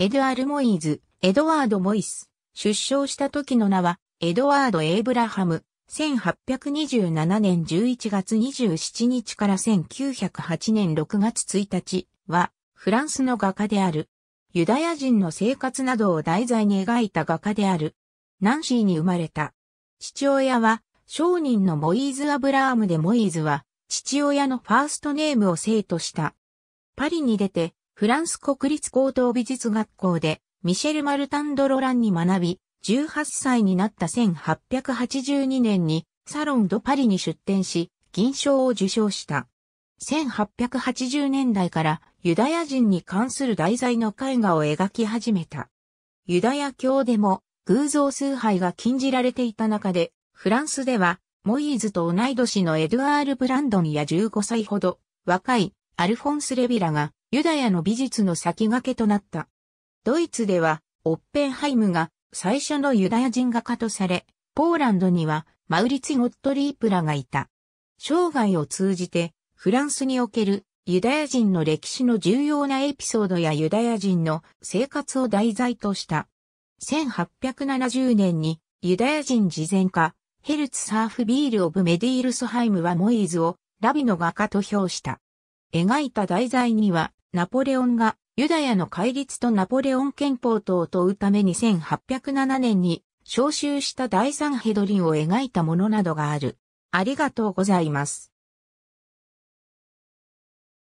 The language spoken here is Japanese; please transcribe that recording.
エドアル・モイズ、エドワード・モイス、出生した時の名は、エドワード・エイブラハム、1827年11月27日から1908年6月1日は、フランスの画家である。ユダヤ人の生活などを題材に描いた画家である。ナンシーに生まれた。父親は、商人のモイーズ・アブラームでモイーズは、父親のファーストネームを生徒した。パリに出て、フランス国立高等美術学校でミシェル・マルタンド・ロランに学び、18歳になった1882年にサロン・ド・パリに出展し、銀賞を受賞した。1880年代からユダヤ人に関する題材の絵画を描き始めた。ユダヤ教でも偶像崇拝が禁じられていた中で、フランスではモイーズと同い年のエドゥアール・ブランドンや15歳ほど若いアルフォンス・レビラがユダヤの美術の先駆けとなった。ドイツでは、オッペンハイムが最初のユダヤ人画家とされ、ポーランドにはマウリツィ・ゴットリープラがいた。生涯を通じて、フランスにおけるユダヤ人の歴史の重要なエピソードやユダヤ人の生活を題材とした。1870年にユダヤ人事前家、ヘルツ・サーフビール・オブ・メディールスハイムはモイーズをラビの画家と評した。描いた題材にはナポレオンがユダヤの戒律とナポレオン憲法等を問うために1807年に召集した第三ヘドリンを描いたものなどがある。ありがとうございます。